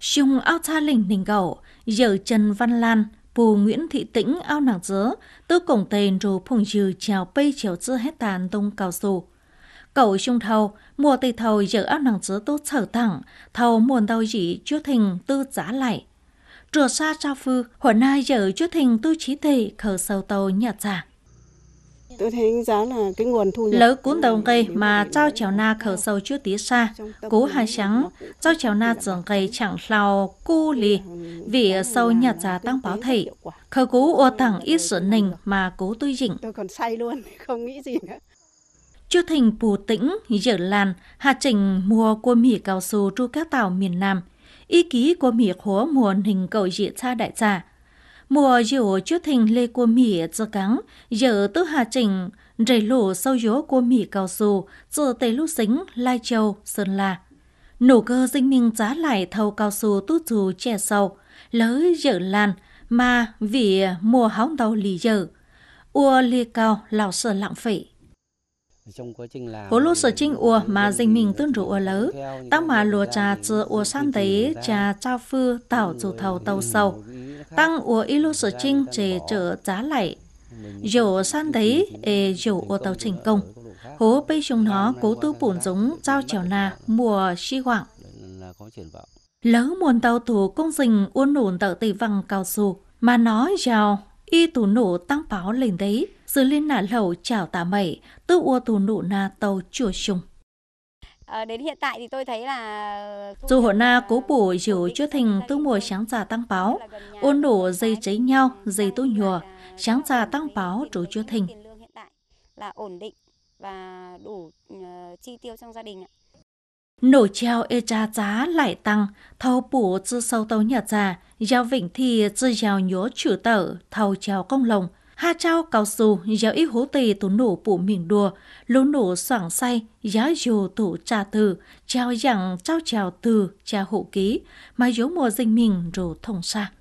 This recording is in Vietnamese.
Dùng ao tha lình nình gẩu, dở Trần Văn Lan, bù Nguyễn Thị Tĩnh ao nàng dớ, tư cổng tên rù phùng dư chào bây chiều dư hết tàn tung cao su Cậu trung thầu, mùa tây thầu dở ao nàng dớ tốt sở thẳng, thầu muôn đau dĩ chúa thình tư giá lại. Rùa xa trao phư, hồi nay dở chúa thình tư trí thị khờ sâu tàu nhà giả. Tôi thấy giá là cái nguồn thu nhập. Lỡ cũng đồng gây mà giao chèo na khẩu sâu chưa tí xa, cố hà sáng, giao chèo na dường cây chẳng lao cu lì, vì sâu nhà giá tăng báo thị. Khẩu cố ô tặng ít sự nình mà cố tôi dịnh. Tôi còn say luôn, không nghĩ gì nữa. Chu thành Pù Tĩnh, Dở làn Hà Trình mùa của Mỹ cao su tru các tàu miền Nam. Ý ký của Mỹ khố mùa hình cầu dị xa đại trà, mùa dù chú thình lê của mì cho cắn, giờ tứ hà trình, rảy lũ sau gió của mì cao su, giờ tề lũ xính, lai châu, sơn la. Nổ cơ dinh minh giá lại thầu cao su tút dù che sâu, lỡ dở lan, mà vì mùa hóng đầu lì dở. Ua lê cao, lão sợ lặng phỉ. Hồ lô sở trinh ua mà dinh mình tương rủ ua lớ, tao mà lùa trà chứa ua san tế trà trao phư tảo chủ thầu tàu sâu tăng ủa y lu sở trinh chế trở giá lại dầu san đấy e dầu ô tàu thành công hố bây chúng nó cố tư bổn giống giao trèo na mùa chi hoảng lỡ muôn tàu thủ công dình uôn nổn tợ tỷ văng cao su mà nó giàu y tù nổ tăng báo lên đấy sự liên nả lẩu chảo tà mẩy tư ua tù nổ na tàu chùa chung Ờ, đến hiện tại thì tôi thấy là ờ, dù hồ na cố bổ dù chưa thành tư mùa sáng già tăng báo ôn đổ dây cháy nhau dây tu nhùa sáng già tăng báo chủ chưa thành là ổn định và đủ ờ, chi tiêu trong gia đình ạ Nổ treo e cha giá lại tăng, thâu bổ tư sâu tàu nhật già, giao vĩnh thì tư giao nhố trừ tở, thâu treo công lồng, ha trao cao su giáo ít hố tì tổ nổ bộ miền đùa lỗ nổ soảng say giá dù tổ trà từ trao dặn trao trèo từ trà hộ ký mà dấu mùa dinh mình rồi thông sạc